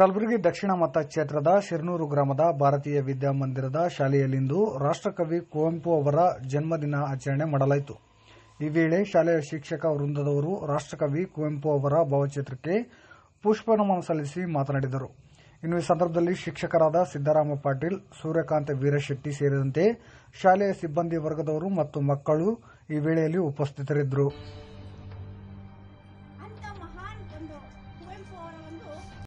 ಕಲಬುರಗಿ ದಕ್ಷಿಣ ಮತಕ್ಷೇತ್ರದ ಶಿರ್ನೂರು ಗ್ರಾಮದ ಭಾರತೀಯ ವಿದ್ಯಾಮಂದಿರದ ಶಾಲೆಯಲ್ಲಿಂದು ರಾಷ್ಟಕವಿ ಕುವೆಂಪು ಅವರ ಜನ್ಮದಿನ ಆಚರಣೆ ಮಾಡಲಾಯಿತು ಈ ವೇಳೆ ಶಾಲೆಯ ಶಿಕ್ಷಕ ವೃಂದದವರು ರಾಷ್ಟಕವಿ ಕುವೆಂಪು ಅವರ ಭಾವಚಿತ್ರಕ್ಕೆ ಪುಷ್ಪನಮನ ಸಲ್ಲಿಸಿ ಮಾತನಾಡಿದರು ಇನ್ನು ಈ ಸಂದರ್ಭದಲ್ಲಿ ಶಿಕ್ಷಕರಾದ ಸಿದ್ದರಾಮ ಪಾಟೀಲ್ ಸೂರ್ಯಕಾಂತ ವೀರಶೆಟ್ಟಿ ಸೇರಿದಂತೆ ಶಾಲೆಯ ಸಿಬ್ಬಂದಿ ವರ್ಗದವರು ಮತ್ತು ಮಕ್ಕಳು ಈ ವೇಳೆಯಲ್ಲಿ ಉಪಸ್ಥಿತರಿದ್ದರು